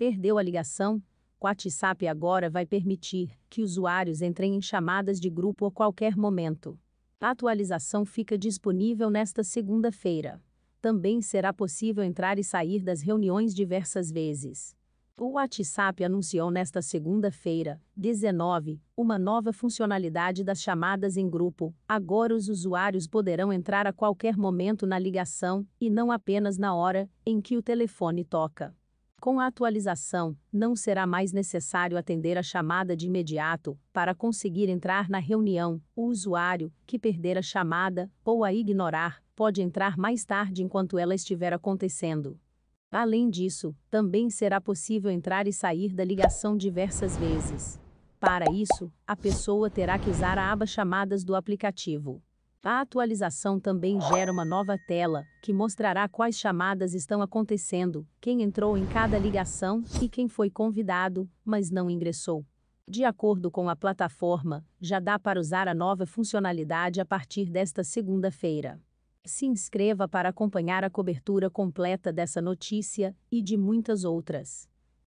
Perdeu a ligação? O WhatsApp agora vai permitir que usuários entrem em chamadas de grupo a qualquer momento. A atualização fica disponível nesta segunda-feira. Também será possível entrar e sair das reuniões diversas vezes. O WhatsApp anunciou nesta segunda-feira, 19, uma nova funcionalidade das chamadas em grupo. Agora os usuários poderão entrar a qualquer momento na ligação, e não apenas na hora em que o telefone toca. Com a atualização, não será mais necessário atender a chamada de imediato. Para conseguir entrar na reunião, o usuário, que perder a chamada ou a ignorar, pode entrar mais tarde enquanto ela estiver acontecendo. Além disso, também será possível entrar e sair da ligação diversas vezes. Para isso, a pessoa terá que usar a aba Chamadas do aplicativo. A atualização também gera uma nova tela, que mostrará quais chamadas estão acontecendo, quem entrou em cada ligação e quem foi convidado, mas não ingressou. De acordo com a plataforma, já dá para usar a nova funcionalidade a partir desta segunda-feira. Se inscreva para acompanhar a cobertura completa dessa notícia e de muitas outras.